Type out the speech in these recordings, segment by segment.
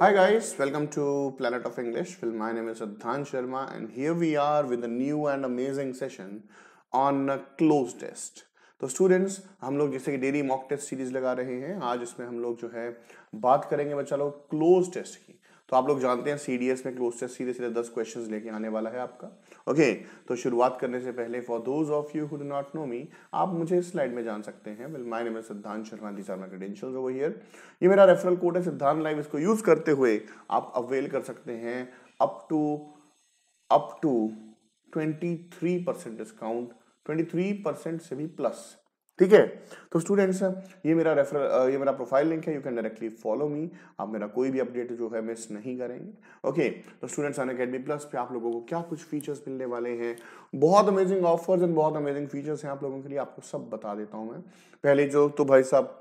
Hi guys, welcome to Planet of English. Well, my name is Adhan Sharma and here we are with a new and amazing session on a closed test. तो students हम लोग जैसे कि daily mock test series लगा रहे हैं आज इसमें हम लोग जो है बात करेंगे बच्चा लोग क्लोज टेस्ट की तो आप लोग जानते हैं सीडीएस में क्लोज टेस्ट सीधे सीधे दस क्वेश्चन लेके आने वाला है आपका ओके तो शुरुआत करने से पहले for those of you who'd not know me आप मुझे इस स्लाइड में जान सकते हैं will my name is Siddhant Sharma this are my credentials over here ये मेरा रेफरल कोड है सिद्धांत लाइव इसको यूज करते हुए आप अवेल कर सकते हैं up to up to 23 percent discount 23 percent से भी प्लस ठीक है तो स्टूडेंट्स ये मेरा रेफर ये मेरा प्रोफाइल लिंक है you can directly follow me आप मेरा कोई भी अपडेट जो है मिस नहीं करेंगे ओके तो स्टूडेंट्स अन अकेडमी प्लस पे आप लोगों को क्या कुछ फीचर्स मिलने वाले हैं बहुत अमेजिंग ऑफर्स एंड बहुत अमेजिंग फीचर्स हैं आप लोगों के लिए आपको सब बता देता हूँ मैं पहले जो तो भाई साहब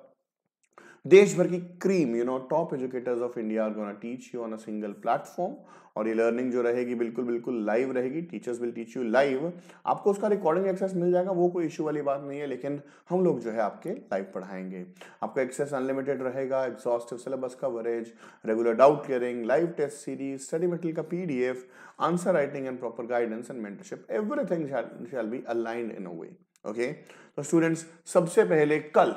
देश भर की cream you know top educators of India are teach you on a single platform और ये लर्निंग जो रहेगी बिल्कुल बिल्कुल लाइव रहेगी teachers will teach you live आपको उसका रिकॉर्डिंग एक्सेस मिल जाएगा वो कोई इशू वाली बात नहीं है लेकिन हम लोग जो है आपके लाइव पढ़ाएंगे आपका एक्सेस अनलिमिटेड रहेगा exhaustive syllabus coverage regular doubt clearing live test series study material का P answer writing and proper guidance and mentorship everything shall be aligned in a way okay तो स्टूडेंट्स सबसे पहले कल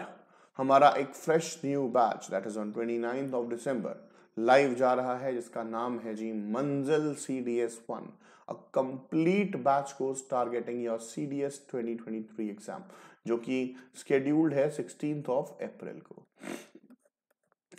हमारा एक fresh new batch that is on twenty ninth of December live जा रहा है जिसका नाम है जी Manzil C D S one a complete batch course targeting your C D S twenty twenty three exam जो कि स्केड्यूल्ड है सिक्सटीन ऑफ अप्रैल को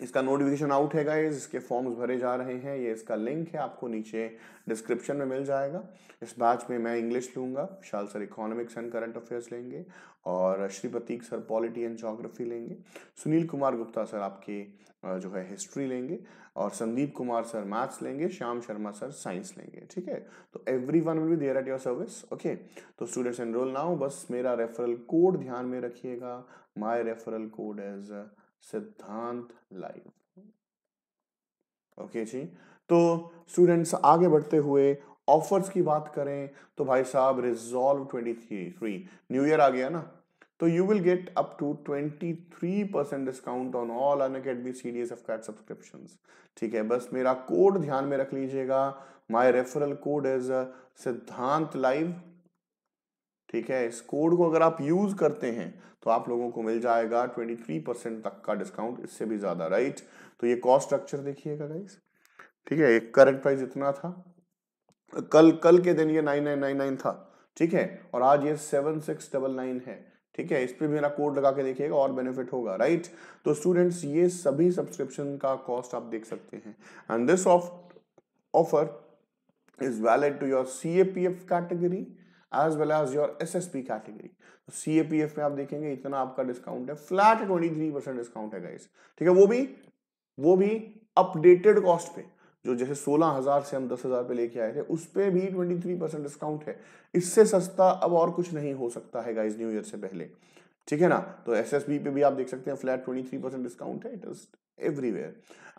इसका नोटिफिकेशन आउट है गाइज इसके फॉर्म्स भरे जा रहे हैं ये इसका लिंक है आपको नीचे डिस्क्रिप्शन में मिल जाएगा इस बैच में मैं इंग्लिश लूँगा Vishal sir economics and current affairs लेंगे और Shri Prateek sir polity and geography लेंगे सुनील कुमार गुप्ता सर आपके जो है हिस्ट्री लेंगे और संदीप कुमार सर मैथ्स लेंगे श्याम शर्मा सर साइंस लेंगे ठीक है तो every one will be there at your service okay तो स्टूडेंट्स एनरोल नाउ बस मेरा रेफरल कोड ध्यान में रखिएगा my referral code as Siddhant live okay जी तो स्टूडेंट्स आगे बढ़ते हुए ऑफर्स की बात करें तो भाई साहब resolve twenty three three new year आ गया ना तो you will get up to three percent discount on all Unacademy C D S AFCAT subscription ठीक है बस मेरा कोड ध्यान में रख लीजिएगा my referral code is Siddhant live ठीक है इस कोड को अगर आप यूज करते हैं तो आप लोगों को मिल जाएगा 23 परसेंट तक का डिस्काउंट इससे भी ज्यादा राइट तो ये कॉस्ट स्ट्रक्चर देखिएगा गाइस ठीक है एक करंट प्राइस इतना था कल कल के दिन ये 9999 था ठीक है और आज ये 7699 है ठीक है इस पर मेरा कोड लगा के देखिएगा और बेनिफिट होगा राइट तो स्टूडेंट्स ये सभी सब्सक्रिप्शन का कॉस्ट आप देख सकते हैं and this offer is valid to your C category as well as your S S P category C A P F में आप देखेंगे इतना आपका डिस्काउंट है flat twenty three percent discount है गाइस ठीक है वो भी वो भी अपडेटेड कॉस्ट पे जो जैसे सोलह हजार से हम दस हजार पे लेके आए थे उस पर भी ट्वेंटी थ्री परसेंट डिस्काउंट है इससे सस्ता अब और कुछ नहीं हो सकता है गाइस न्यू ईयर से पहले ठीक है ना तो एस एस बी पे भी आप देख सकते हैं flat twenty three percent discount है it is everywhere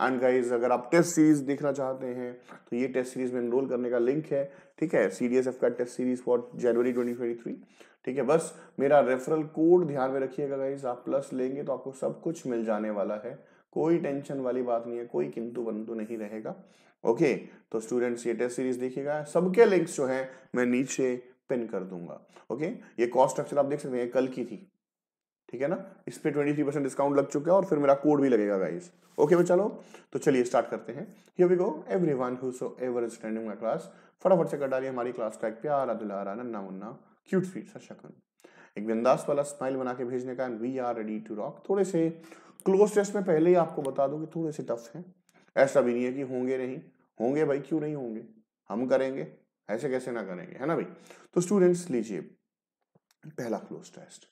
and guys अगर आप टेस्ट सीरीज देखना चाहते हैं तो ये टेस्ट सीरीज में एनरोल करने का लिंक है ठीक है सी डी एस एफ का test series for January twenty twenty three ठीक है बस मेरा रेफरल कोड ध्यान में रखिएगा गाइज आप प्लस लेंगे तो आपको सब कुछ मिल जाने वाला है कोई टेंशन वाली बात नहीं है कोई किंतु बंतु नहीं रहेगा ओके तो स्टूडेंट्स ये टेस्ट सीरीज देखिएगा सबके लिंक्स जो है मैं नीचे पिन कर दूंगा ओके ये कॉस्ट स्ट्रक्चर आप देख सकते हैं कल की थी ठीक है ना इस पर ट्वेंटी थ्री परसेंट डिस्काउंट लग चुका है और फिर मेरा कोड भी लगेगा गाइज ओके भाई चलो तो चलिए स्टार्ट करते हैं here we go every one so ever standing my class फटाफट से कटा लिया हमारी क्लास का एक प्यारा दुलारा नन्ना मुन्ना क्यूट फीट सा शकन एक बिंदास वाला स्माइल बना के भेजने का and we are ready to rock थोड़े से क्लोज टेस्ट में पहले ही आपको बता दूं कि थोड़े से टफ हैं ऐसा भी नहीं है कि होंगे नहीं होंगे भाई क्यों नहीं होंगे हम करेंगे ऐसे कैसे ना करेंगे है ना भाई तो स्टूडेंट्स लीजिए पहला cloze test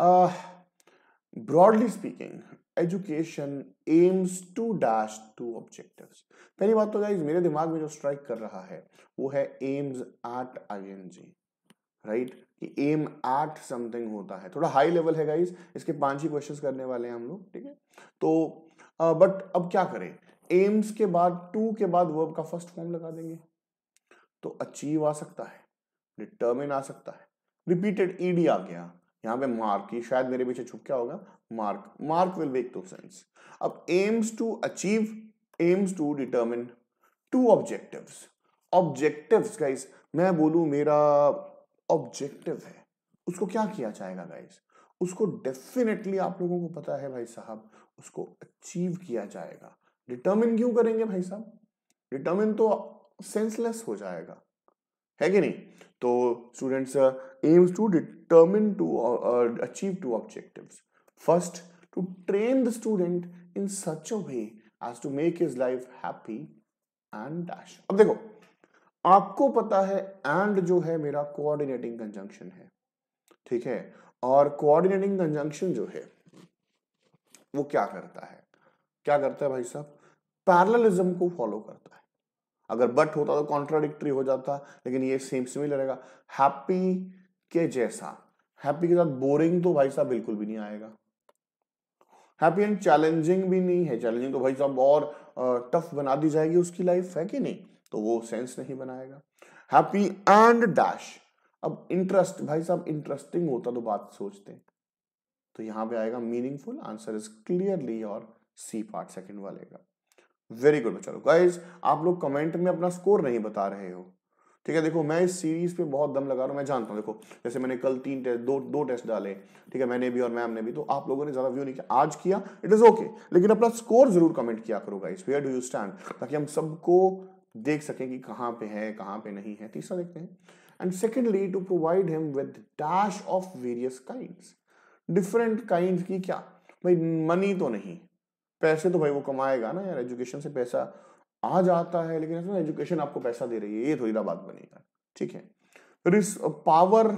broadly speaking education aims to dash two objective पहली बात तो गाइज मेरे दिमाग में जो स्ट्राइक कर रहा है वो है एम्स एट आई राइट कि एम एट समथिंग होता है थोड़ा हाई लेवल है गाइज इसके पांच ही क्वेश्चन करने वाले हैं हम लोग ठीक है तो आ, uh, बट अब क्या करें एम्स के बाद टू के बाद वर्ब का फर्स्ट फॉर्म लगा देंगे तो अचीव आ सकता है डिटर्मिन आ सकता है रिपीटेड ईडी आ गया यहाँ पे मार्क ये शायद मेरे पीछे छुप क्या होगा mark mark will make to sense अब aims to achieve aims to determine two objectives objectives guys मैं बोलू मेरा ऑब्जेक्टिव है उसको क्या किया जाएगा गाइस उसको डेफिनेटली आप लोगों को पता है भाई साहब उसको अचीव किया जाएगा डिटर्मिन क्यों करेंगे भाई साहब डिटर्मिन तो सेंसलेस हो जाएगा है कि नहीं तो students aims to determine to achieve two objective first to train the student in such a way as to make his life happy and dash अब देखो आपको पता है एंड जो है मेरा कोऑर्डिनेटिंग कंजंक्शन है ठीक है और कोऑर्डिनेटिंग कंजंक्शन जो है वो क्या करता है क्या करता है भाई साहब पैरलिज्म को फॉलो करता है अगर बट होता तो कॉन्ट्राडिक्ट्री हो जाता लेकिन ये सेम सिमिलर रहेगा हैप्पी के जैसा हैप्पी के साथ बोरिंग तो भाई साहब बिल्कुल भी नहीं आएगा हैप्पी एंड चैलेंजिंग भी नहीं है चैलेंजिंग तो भाई साहब और टफ बना दी जाएगी उसकी लाइफ है कि नहीं तो वो सेंस नहीं बनाएगा हैप्पी एंड डैश अब इंटरेस्ट भाई साहब इंटरेस्टिंग होता तो बात सोचते हैं तो यहां पे आएगा मीनिंगफुल आंसर इज क्लियरली और सी पार्ट सेकंड वाले का वेरी गुड चलो गाइज आप लोग कमेंट में अपना स्कोर नहीं बता रहे हो ठीक है देखो मैं इस सीरीज पे बहुत दम लगा रहा हूँ मैं जानता हूँ देखो जैसे मैंने कल तीन टेस्ट दो दो टेस्ट डाले ठीक है मैंने भी और मैम ने भी तो आप लोगों ने ज्यादा व्यू नहीं किया आज किया इट इज ओके लेकिन अपना स्कोर जरूर कमेंट किया करो guys where do you stand ताकि हम सबको देख सकें कि कहाँ पे है कहाँ पे नहीं है तीसरा तो देखते हैं and secondly to provide him with dash of various kind different kind की क्या भाई मनी तो नहीं पैसे तो भाई वो कमाएगा ना यार एजुकेशन से पैसा आ जाता है लेकिन ऐसा एजुकेशन आपको पैसा दे रही है ये थोड़ी ना बात बनेगा ठीक है power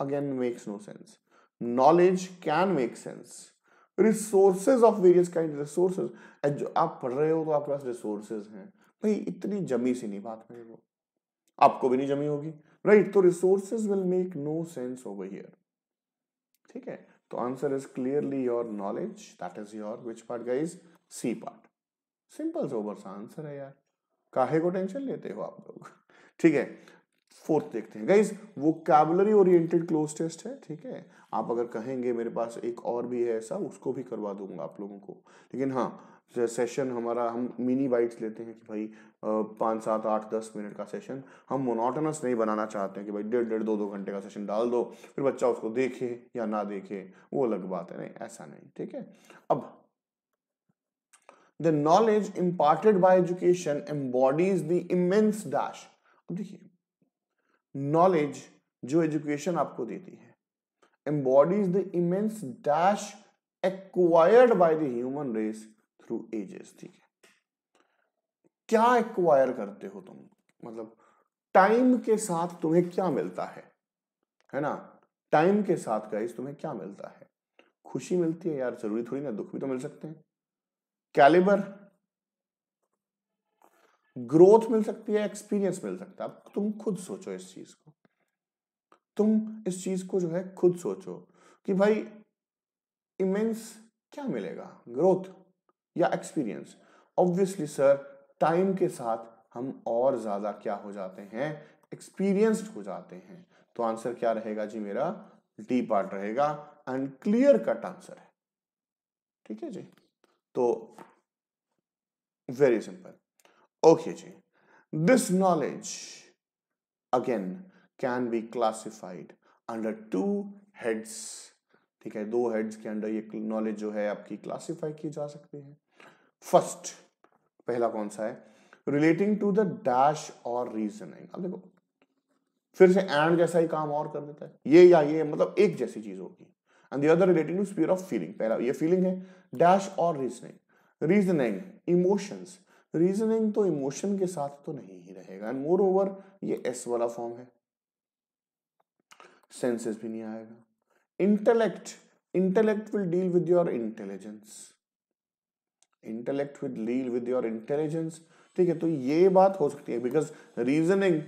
again makes no sense knowledge can make sense resources of various kind resources आप पढ़ रहे हो तो आपके पास रिसोर्सेज हैं भाई इतनी जमी सी नहीं बात है वो आपको भी नहीं जमी होगी राइट right, तो resources will make no sense over here ठीक है तो answer is clearly your knowledge that is your which part guys C part simple sober सा आंसर है यार काहे को टेंशन लेते हो आप लोग ठीक है फोर्थ देखते हैं गाइज वो कैबलरी ओरिएंटेड क्लोज टेस्ट है ठीक है आप अगर कहेंगे मेरे पास एक और भी है ऐसा उसको भी करवा दूंगा आप लोगों को लेकिन हाँ सेशन हमारा हम मिनी बाइट्स लेते हैं कि भाई पाँच सात आठ दस मिनट का सेशन हम मोनोटनस नहीं बनाना चाहते हैं कि भाई डेढ़ डेढ़ दो दो घंटे का सेशन डाल दो फिर बच्चा उसको देखे या ना देखे वो अलग बात है नहीं ऐसा नहीं ठीक है अब the knowledge imparted by education embodies the immense dash अब देखिए नॉलेज जो एजुकेशन आपको देती है embodies the immense dash acquired by the human race through ages ठीक है क्या एक्वायर करते हो तुम मतलब टाइम के साथ तुम्हें क्या मिलता है है ना टाइम के साथ गाइस तुम्हें क्या मिलता है खुशी मिलती है यार जरूरी थोड़ी ना दुख भी तो मिल सकते हैं कैलिबर ग्रोथ मिल सकती है एक्सपीरियंस मिल सकता है तुम खुद सोचो इस चीज को तुम इस चीज को जो है खुद सोचो कि भाई इमेंस क्या मिलेगा ग्रोथ या एक्सपीरियंस ऑब्वियसली सर टाइम के साथ हम और ज्यादा क्या हो जाते हैं एक्सपीरियंस्ड हो जाते हैं तो आंसर क्या रहेगा जी मेरा डी पार्ट रहेगा एंड क्लियर कट आंसर है ठीक है जी तो वेरी सिंपल ओके जी this knowledge again can be classified under two heads ठीक है दो हेड्स के अंडर ये नॉलेज जो है आपकी क्लासिफाई की जा सकती है फर्स्ट पहला कौन सा है रिलेटिंग टू द डैश और रीजनिंग अब देखो फिर से एंड जैसा ही काम और कर देता है ये या ये मतलब एक जैसी चीज होगी and other relating to sphere of feeling पहला ये फीलिंग है डैश और रीजनिंग रीजनिंग इमोशंस रीजनिंग तो इमोशन के साथ तो नहीं ही रहेगा एंड मोर ओवर ये एस वाला फॉर्म है सेंसेस भी नहीं आएगा intellect intellect will deal with your intelligence intellect with deal with your intelligence ठीक है तो ये बात हो सकती है बिकॉज रीजनिंग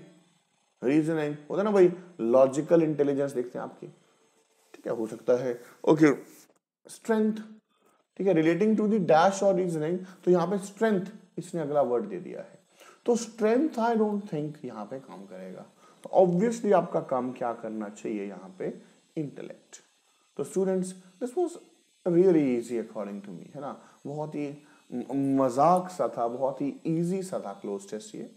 रीजनिंग होता है ना भाई लॉजिकल इंटेलिजेंस देखते हैं आपकी ठीक है हो सकता है ओके स्ट्रेंथ ठीक है रिलेटिंग टू द डैश और रीजनिंग तो यहाँ पे स्ट्रेंथ इसने अगला वर्ड दे दिया है तो स्ट्रेंथ आई डोंट थिंक यहां पे काम करेगा तो ऑब्वियसली आपका काम क्या करना चाहिए यहां पे इंटेलेक्ट तो students this was really easy according to me है ना बहुत ही मजाक सा था बहुत ही इजी सा था क्लोज टेस्ट ये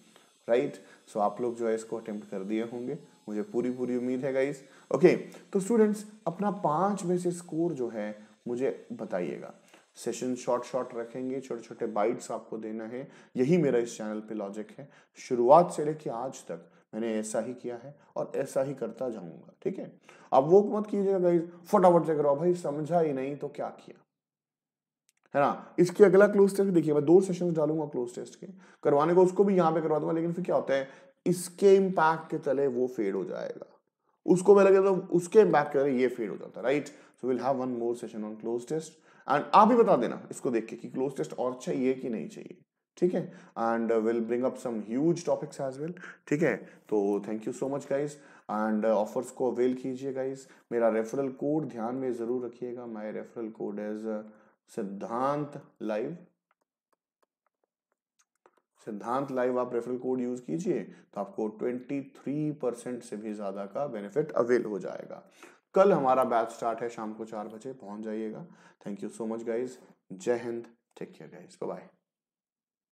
राइट right? सो so, आप लोग जो है इसको अटेम्प्ट कर दिए होंगे मुझे पूरी पूरी उम्मीद है गाइस ओके okay, तो स्टूडेंट्स अपना पांच में से स्कोर जो है मुझे बताइएगा सेशन शॉर्ट शॉर्ट रखेंगे छोटे छोटे बाइट्स आपको देना है यही मेरा इस चैनल पे लॉजिक है शुरुआत से लेके आज तक मैंने ऐसा ही किया है और ऐसा ही करता जाऊंगा ठीक है अब वो मत कीजिएगा गाइज फटाफट से करो भाई समझा ही नहीं तो क्या किया है ना इसके अगला क्लोज टेस्ट देखिए मैं दो सेशन डालूंगा क्लोज टेस्ट के करवाने को उसको भी यहाँ पे करवा दूंगा लेकिन फिर क्या होता है इसके इम्पैक्ट के तले वो फेड हो जाएगा उसको मैं लगे तो उसके इम्पैक्ट के तले ये फेड हो जाता है right so will have one more session on cloze test and आप भी बता देना इसको देख के कि क्लोज टेस्ट और चाहिए अच्छा कि नहीं चाहिए ठीक है and will bring up some huge topics as well ठीक है तो thank you so much guys and offers को अवेल कीजिए गाइज मेरा रेफरल कोड ध्यान में जरूर रखिएगा my referral code is Siddhant live Siddhant live आप रेफरल कोड यूज कीजिए तो आपको 23 परसेंट से भी ज्यादा का बेनिफिट अवेल हो जाएगा कल हमारा बैच स्टार्ट है शाम को चार बजे पहुंच जाइएगा thank you so much guys जय हिंद टेक केयर गाइज बाय